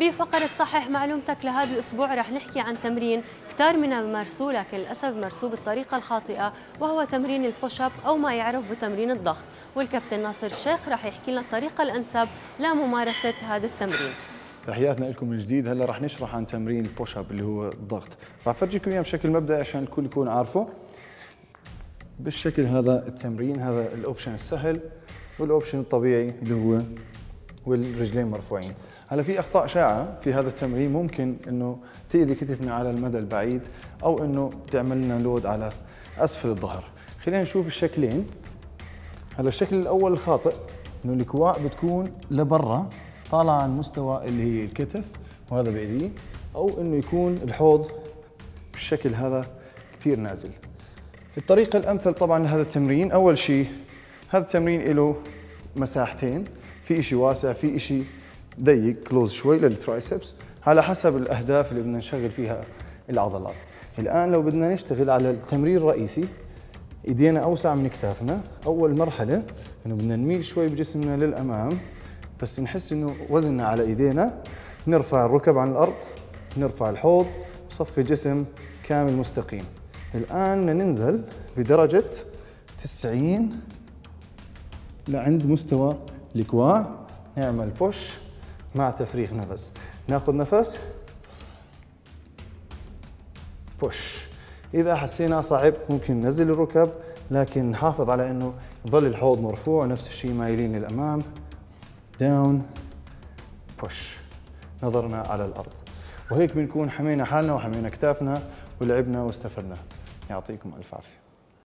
بفقرة صحح معلومتك لهذا الأسبوع رح نحكي عن تمرين كتار منا بمارسوه لكن للأسف مارسوه بالطريقة الخاطئة وهو تمرين البوش أب أو ما يعرف بتمرين الضغط والكابتن ناصر الشيخ رح يحكي لنا الطريقة الأنسب لممارسة هذا التمرين تحياتنا لكم من جديد هلا رح نشرح عن تمرين البوش اب اللي هو الضغط رح افرجيكم اياه بشكل مبدئي عشان الكل يكون عارفه بالشكل هذا التمرين هذا الاوبشن السهل والاوبشن الطبيعي اللي هو والرجلين مرفوعين هلا في اخطاء شائعه في هذا التمرين ممكن انه تاذي كتفنا على المدى البعيد او انه تعمل لنا لود على اسفل الظهر خلينا نشوف الشكلين هلا الشكل الاول الخاطئ انه الكواع بتكون لبرا طالع عن مستوى اللي هي الكتف وهذا بايديه او انه يكون الحوض بالشكل هذا كثير نازل الطريقه الامثل طبعا لهذا التمرين اول شيء هذا التمرين له مساحتين في شيء واسع في شيء ضيق كلوز شوي للترايسبس على حسب الاهداف اللي بدنا نشغل فيها العضلات الان لو بدنا نشتغل على التمرير الرئيسي ايدينا اوسع من كتافنا اول مرحله انه بدنا نميل شوي بجسمنا للامام بس نحس انه وزننا على ايدينا نرفع الركب عن الارض نرفع الحوض وصفي جسم كامل مستقيم الان ننزل بدرجه 90 لعند مستوى الكواع نعمل بوش مع تفريغ نفس ناخذ نفس بوش اذا حسينا صعب ممكن ننزل الركب لكن نحافظ على انه يظل الحوض مرفوع نفس الشيء مايلين للامام داون بوش نظرنا على الارض وهيك بنكون حمينا حالنا وحمينا كتافنا ولعبنا واستفدنا يعطيكم الف عافيه